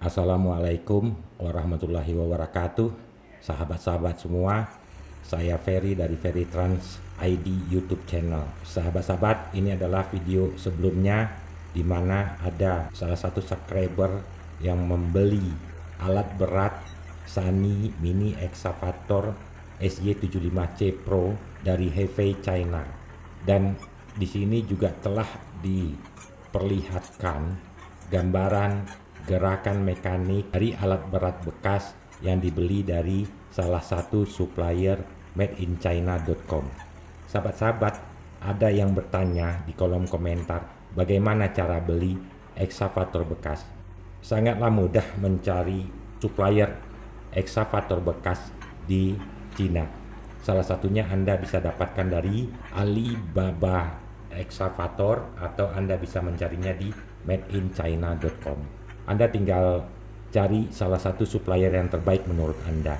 Assalamualaikum warahmatullahi wabarakatuh Sahabat-sahabat semua Saya Ferry dari Ferry Trans ID YouTube channel Sahabat-sahabat ini adalah video sebelumnya di mana ada salah satu subscriber yang membeli alat berat Sani Mini Excavator SY75C Pro dari Hefei China dan di sini juga telah diperlihatkan gambaran gerakan mekanik dari alat berat bekas yang dibeli dari salah satu supplier madeinchina.com. Sahabat-sahabat, ada yang bertanya di kolom komentar bagaimana cara beli eksavator bekas. Sangatlah mudah mencari supplier eksavator bekas di Cina. Salah satunya Anda bisa dapatkan dari Alibaba Excavator atau Anda bisa mencarinya di madeinchina.com. Anda tinggal cari salah satu supplier yang terbaik menurut Anda.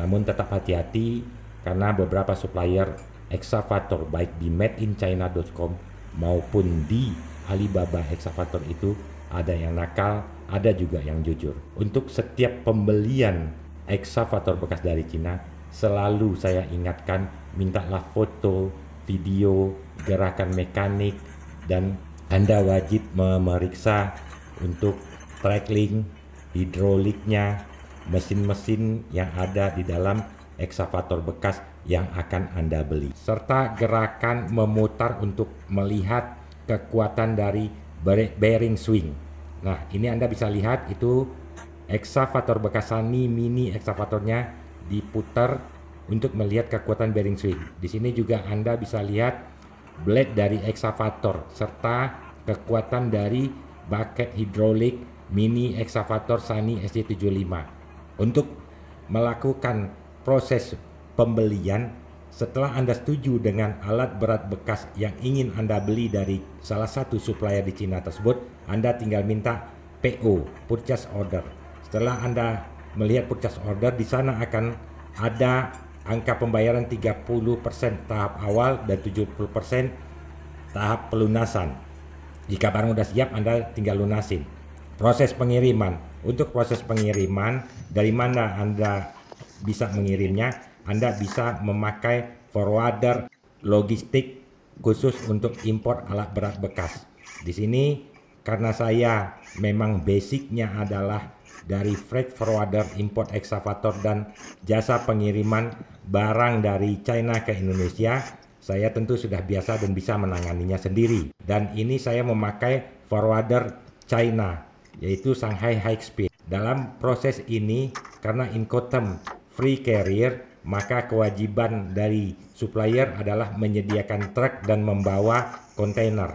Namun tetap hati-hati karena beberapa supplier excavator baik di madeinchina.com maupun di Alibaba excavator itu ada yang nakal, ada juga yang jujur. Untuk setiap pembelian excavator bekas dari Cina, selalu saya ingatkan mintalah foto, video, gerakan mekanik dan Anda wajib memeriksa untuk trackling, hidroliknya, mesin-mesin yang ada di dalam eksavator bekas yang akan Anda beli. Serta gerakan memutar untuk melihat kekuatan dari bearing swing. Nah, ini Anda bisa lihat itu eksavator bekas Sani mini eksavatornya diputar untuk melihat kekuatan bearing swing. Di sini juga Anda bisa lihat blade dari eksavator serta kekuatan dari bucket hidrolik Mini Excavator Sani SC75 untuk melakukan proses pembelian setelah Anda setuju dengan alat berat bekas yang ingin Anda beli dari salah satu supplier di Cina tersebut, Anda tinggal minta PO, purchase order. Setelah Anda melihat purchase order, di sana akan ada angka pembayaran 30% tahap awal dan 70% tahap pelunasan. Jika barang sudah siap, Anda tinggal lunasin proses pengiriman. Untuk proses pengiriman, dari mana Anda bisa mengirimnya? Anda bisa memakai forwarder logistik khusus untuk impor alat berat bekas. Di sini karena saya memang basicnya adalah dari freight forwarder, import excavator dan jasa pengiriman barang dari China ke Indonesia, saya tentu sudah biasa dan bisa menanganinya sendiri. Dan ini saya memakai forwarder China yaitu Shanghai High Speed. Dalam proses ini, karena Incoterm free carrier, maka kewajiban dari supplier adalah menyediakan truk dan membawa kontainer.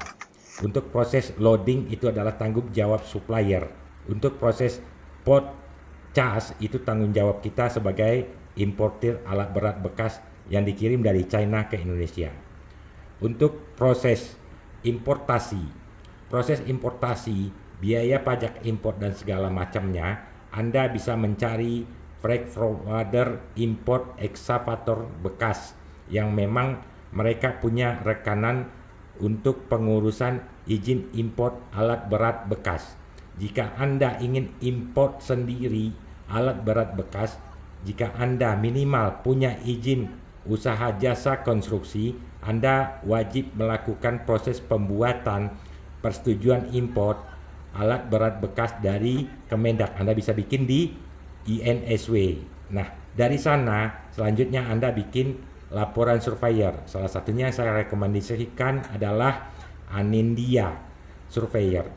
Untuk proses loading itu adalah tanggung jawab supplier. Untuk proses port charge itu tanggung jawab kita sebagai importer alat berat bekas yang dikirim dari China ke Indonesia. Untuk proses importasi, proses importasi biaya pajak impor dan segala macamnya, Anda bisa mencari freight forwarder import eksavator bekas yang memang mereka punya rekanan untuk pengurusan izin import alat berat bekas. Jika Anda ingin import sendiri alat berat bekas, jika Anda minimal punya izin usaha jasa konstruksi, Anda wajib melakukan proses pembuatan persetujuan import alat berat bekas dari Kemendak. Anda bisa bikin di INSW. Nah, dari sana selanjutnya Anda bikin laporan surveyor. Salah satunya yang saya rekomendasikan adalah Anindia Surveyor.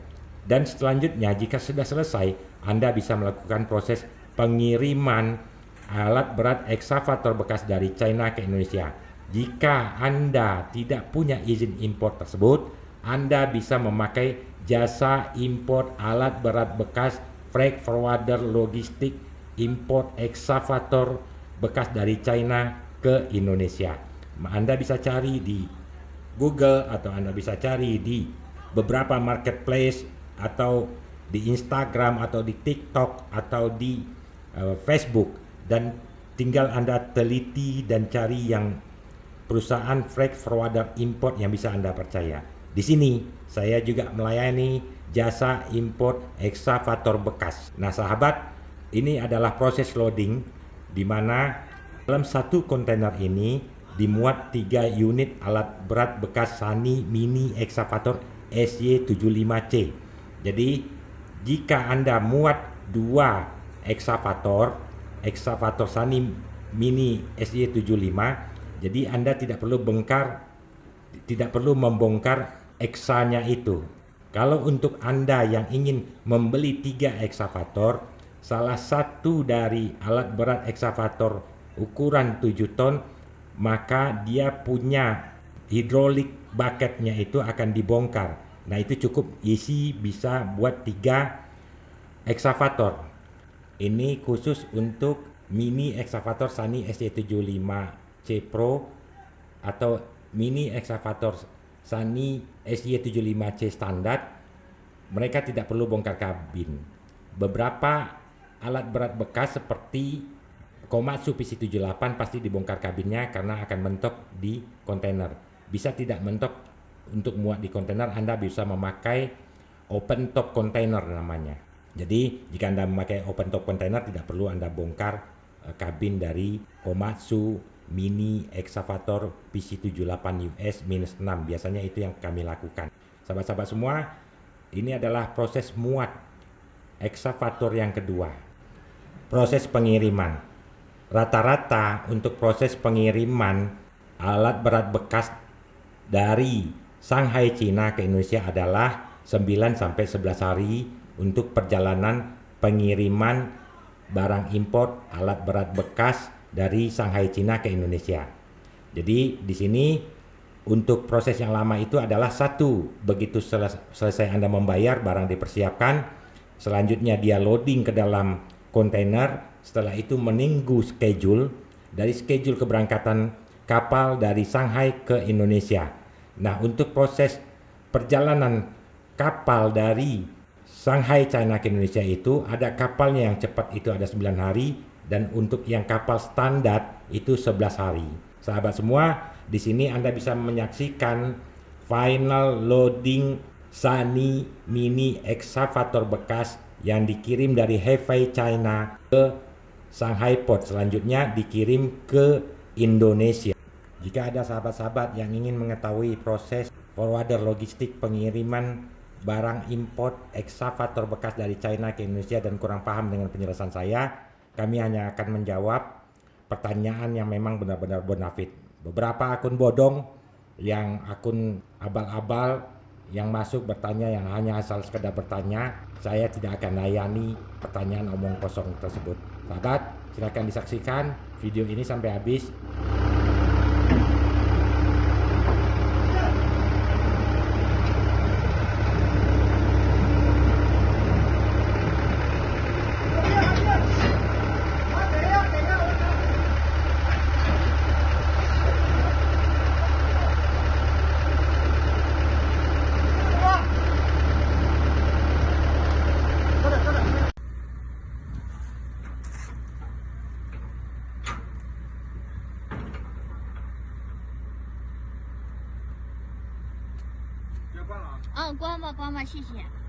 Dan selanjutnya jika sudah selesai, Anda bisa melakukan proses pengiriman alat berat ekskavator bekas dari China ke Indonesia. Jika Anda tidak punya izin impor tersebut, anda bisa memakai jasa import alat berat bekas, freight forwarder, logistik, import excavator bekas dari China ke Indonesia. Anda bisa cari di Google atau Anda bisa cari di beberapa marketplace atau di Instagram atau di TikTok atau di uh, Facebook dan tinggal Anda teliti dan cari yang perusahaan freight forwarder import yang bisa Anda percaya. Di sini saya juga melayani jasa import eksavator bekas. Nah sahabat, ini adalah proses loading di mana dalam satu kontainer ini dimuat tiga unit alat berat bekas Sani Mini Ekskavator SY75C. Jadi jika Anda muat dua ekskavator, ekskavator Sani Mini SY75, jadi Anda tidak perlu bengkar, tidak perlu membongkar eksanya itu. Kalau untuk Anda yang ingin membeli tiga eksavator, salah satu dari alat berat eksavator ukuran 7 ton, maka dia punya hidrolik bucketnya itu akan dibongkar. Nah itu cukup isi bisa buat tiga eksavator. Ini khusus untuk mini eksavator Sunny SC75 e C Pro atau mini eksavator Sunny SY75C standar, mereka tidak perlu bongkar kabin. Beberapa alat berat bekas seperti Komatsu PC78 pasti dibongkar kabinnya karena akan mentok di kontainer. Bisa tidak mentok untuk muat di kontainer, Anda bisa memakai open top container namanya. Jadi, jika Anda memakai open top container tidak perlu Anda bongkar eh, kabin dari Komatsu mini excavator PC78 US-6 minus biasanya itu yang kami lakukan sahabat-sahabat semua ini adalah proses muat excavator yang kedua proses pengiriman rata-rata untuk proses pengiriman alat berat bekas dari Shanghai Cina ke Indonesia adalah 9 sampai 11 hari untuk perjalanan pengiriman barang import alat berat bekas dari Shanghai Cina ke Indonesia. Jadi di sini untuk proses yang lama itu adalah satu, begitu seles selesai Anda membayar barang dipersiapkan, selanjutnya dia loading ke dalam kontainer, setelah itu menunggu schedule dari schedule keberangkatan kapal dari Shanghai ke Indonesia. Nah, untuk proses perjalanan kapal dari Shanghai China ke Indonesia itu ada kapalnya yang cepat itu ada 9 hari, dan untuk yang kapal standar itu 11 hari. Sahabat semua, di sini Anda bisa menyaksikan final loading Sunny Mini Excavator bekas yang dikirim dari Hefei China ke Shanghai Port selanjutnya dikirim ke Indonesia. Jika ada sahabat-sahabat yang ingin mengetahui proses forwarder logistik pengiriman barang import eksavator bekas dari China ke Indonesia dan kurang paham dengan penjelasan saya, kami hanya akan menjawab pertanyaan yang memang benar-benar bonafit. Beberapa akun bodong yang akun abal-abal yang masuk bertanya yang hanya asal sekedar bertanya, saya tidak akan layani pertanyaan omong kosong tersebut. Sahabat, silakan disaksikan video ini sampai habis. 关吧，关吧，谢谢。